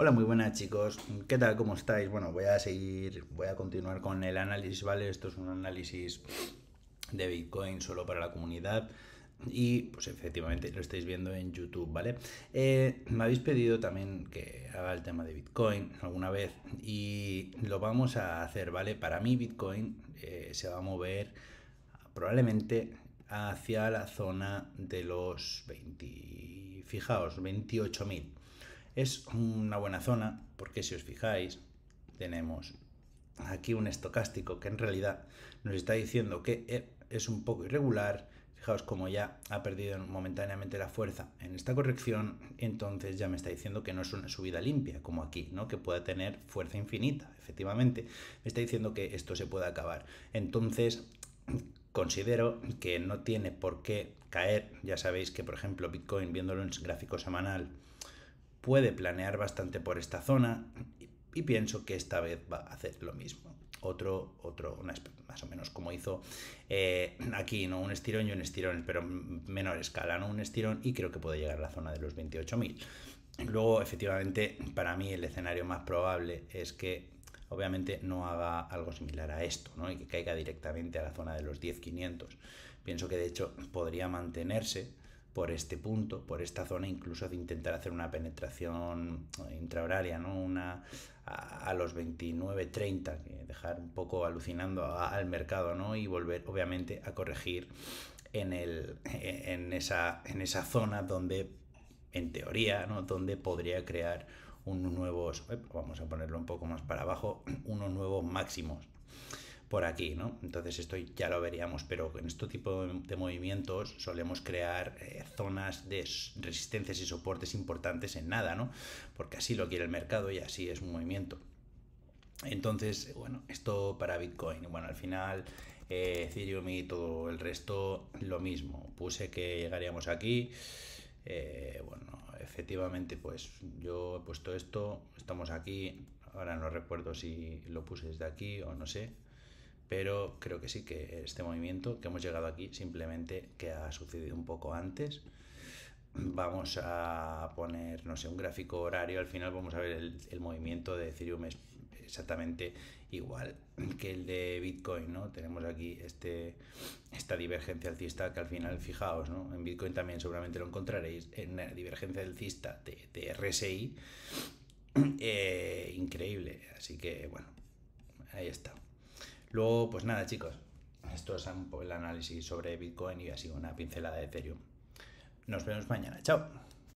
Hola, muy buenas chicos. ¿Qué tal? ¿Cómo estáis? Bueno, voy a seguir, voy a continuar con el análisis, ¿vale? Esto es un análisis de Bitcoin solo para la comunidad. Y pues efectivamente lo estáis viendo en YouTube, ¿vale? Eh, me habéis pedido también que haga el tema de Bitcoin alguna vez y lo vamos a hacer, ¿vale? Para mí Bitcoin eh, se va a mover probablemente hacia la zona de los 20, fijaos, 28.000. Es una buena zona porque si os fijáis tenemos aquí un estocástico que en realidad nos está diciendo que e, es un poco irregular. Fijaos como ya ha perdido momentáneamente la fuerza en esta corrección, entonces ya me está diciendo que no es una subida limpia, como aquí, ¿no? Que pueda tener fuerza infinita, efectivamente. Me está diciendo que esto se puede acabar. Entonces, considero que no tiene por qué caer. Ya sabéis que, por ejemplo, Bitcoin, viéndolo en gráfico semanal, puede planear bastante por esta zona y, pienso que esta vez va a hacer lo mismo. Otro, otro, más o menos como hizo eh, aquí, ¿no? Un estirón y un estirón, pero menor escala, ¿no? Un estirón y creo que puede llegar a la zona de los 28.000. Luego, efectivamente, para mí el escenario más probable es que obviamente no haga algo similar a esto, ¿no? Y que caiga directamente a la zona de los 10.500. Pienso que de hecho podría mantenerse por este punto, por esta zona, incluso de intentar hacer una penetración eh, intrahoraria, ¿no? Una a, los 29, 30, dejar un poco alucinando al mercado, ¿no? Y volver, obviamente, a corregir en, el, e, en, esa, en esa zona donde, en teoría, ¿no? Donde podría crear unos nuevos, eh, vamos a ponerlo un poco más para abajo, unos nuevos máximos por aquí, ¿no? Entonces esto ya lo veríamos, pero en este tipo de movimientos solemos crear eh, zonas de resistencias y soportes importantes en nada, ¿no? Porque así lo quiere el mercado y así es un movimiento. Entonces, bueno, esto para Bitcoin. Bueno, al final eh, Ethereum y todo el resto lo mismo. Puse que llegaríamos aquí. Eh, bueno, efectivamente, pues yo he puesto esto, estamos aquí. Ahora no recuerdo si lo puse desde aquí o no sé pero creo que sí que este movimiento que hemos llegado aquí simplemente que ha sucedido un poco antes. Vamos a poner, no sé, un gráfico horario, al final vamos a ver el, movimiento de Ethereum es exactamente igual que el de Bitcoin, ¿no? Tenemos aquí este, esta divergencia alcista que al final, fijaos, ¿no? En Bitcoin también seguramente lo encontraréis, en la divergencia alcista de, RSI, eh, increíble, así que bueno, ahí está. Luego, pues nada, chicos, esto es el análisis sobre Bitcoin y sido una pincelada de Ethereum. Nos vemos mañana. Chao.